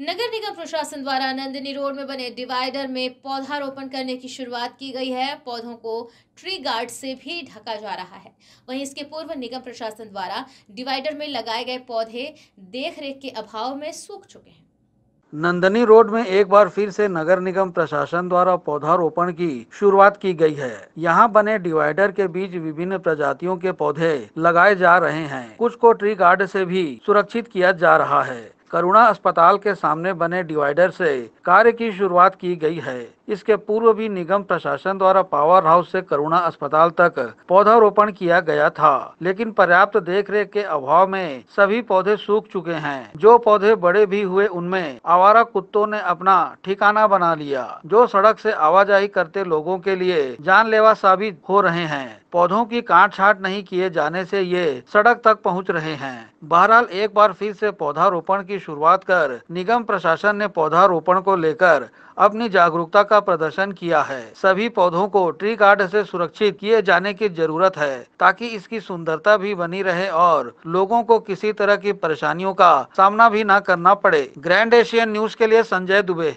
नगर निगम प्रशासन द्वारा नंदिनी रोड में बने डिवाइडर में पौधारोपण करने की शुरुआत की गई है पौधों को ट्री गार्ड से भी ढका जा रहा है वहीं इसके पूर्व निगम प्रशासन द्वारा डिवाइडर में लगाए गए पौधे देखरेख के अभाव में सूख चुके हैं नंदनी रोड में एक बार फिर से नगर निगम प्रशासन द्वारा पौधारोपण की शुरुआत की गई है यहाँ बने डिवाइडर के बीच विभिन्न प्रजातियों के पौधे लगाए जा रहे हैं कुछ को ट्री गार्ड से भी सुरक्षित किया जा रहा है करुणा अस्पताल के सामने बने डिवाइडर से कार्य की शुरुआत की गई है इसके पूर्व भी निगम प्रशासन द्वारा पावर हाउस से करुणा अस्पताल तक पौधारोपण किया गया था लेकिन पर्याप्त देखरेख के अभाव में सभी पौधे सूख चुके हैं जो पौधे बड़े भी हुए उनमें आवारा कुत्तों ने अपना ठिकाना बना लिया जो सड़क से आवाजाही करते लोगों के लिए जानलेवा साबित हो रहे हैं पौधों की काट छाट नहीं किए जाने से ये सड़क तक पहुंच रहे हैं बहरहाल एक बार फिर से पौधारोपण की शुरुआत कर निगम प्रशासन ने पौधारोपण को लेकर अपनी जागरूकता का प्रदर्शन किया है सभी पौधों को ट्री कार्ड से सुरक्षित किए जाने की जरूरत है ताकि इसकी सुंदरता भी बनी रहे और लोगों को किसी तरह की परेशानियों का सामना भी न करना पड़े ग्रैंड एशियन न्यूज के लिए संजय दुबे